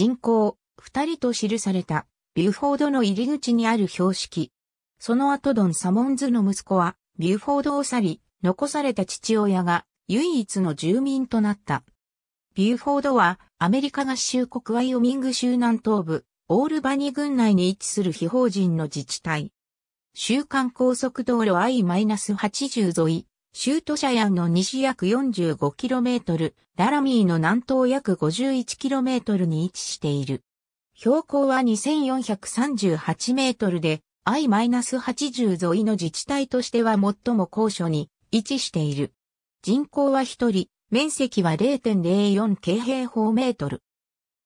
人口、二人と記された、ビューフォードの入り口にある標識。その後ドン・サモンズの息子は、ビューフォードを去り、残された父親が唯一の住民となった。ビューフォードは、アメリカ合衆国ワイオミング州南東部、オールバニ郡内に位置する非法人の自治体。週間高速道路 I-80 沿い、シュートシャヤンの西約 45km、ララミーの南東約 51km に位置している。標高は2438メートルで、I-80 沿いの自治体としては最も高所に位置している。人口は1人、面積は0.04京平方メートル。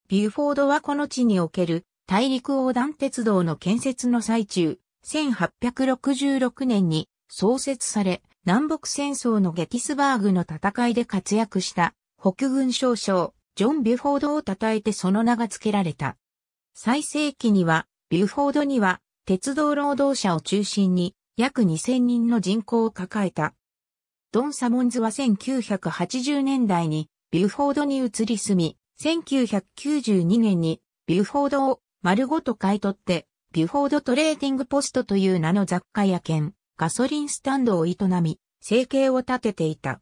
ビューフォードはこの地における大陸横断鉄道の建設の最中、1866年に創設され、南北戦争のゲティスバーグの戦いで活躍した北軍少将、ジョン・ビュフォードを称えてその名が付けられた。最盛期には、ビュフォードには、鉄道労働者を中心に、約2000人の人口を抱えた。ドン・サモンズは1980年代に、ビュフォードに移り住み、1992年に、ビュフォードを丸ごと買い取って、ビュフォードトレーディングポストという名の雑貨屋兼、ガソリンスタンドを営み、生計を立てていた。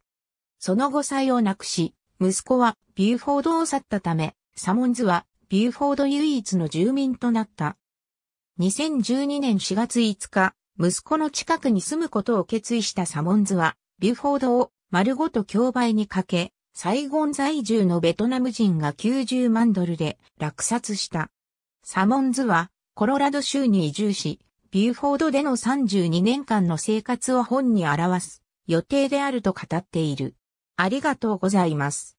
その後妻を亡くし、息子はビューフォードを去ったため、サモンズはビューフォード唯一の住民となった。2012年4月5日、息子の近くに住むことを決意したサモンズは、ビューフォードを丸ごと競売にかけ、サイゴン在住のベトナム人が90万ドルで落札した。サモンズはコロラド州に移住し、ビューフォードでの32年間の生活を本に表す予定であると語っている。ありがとうございます。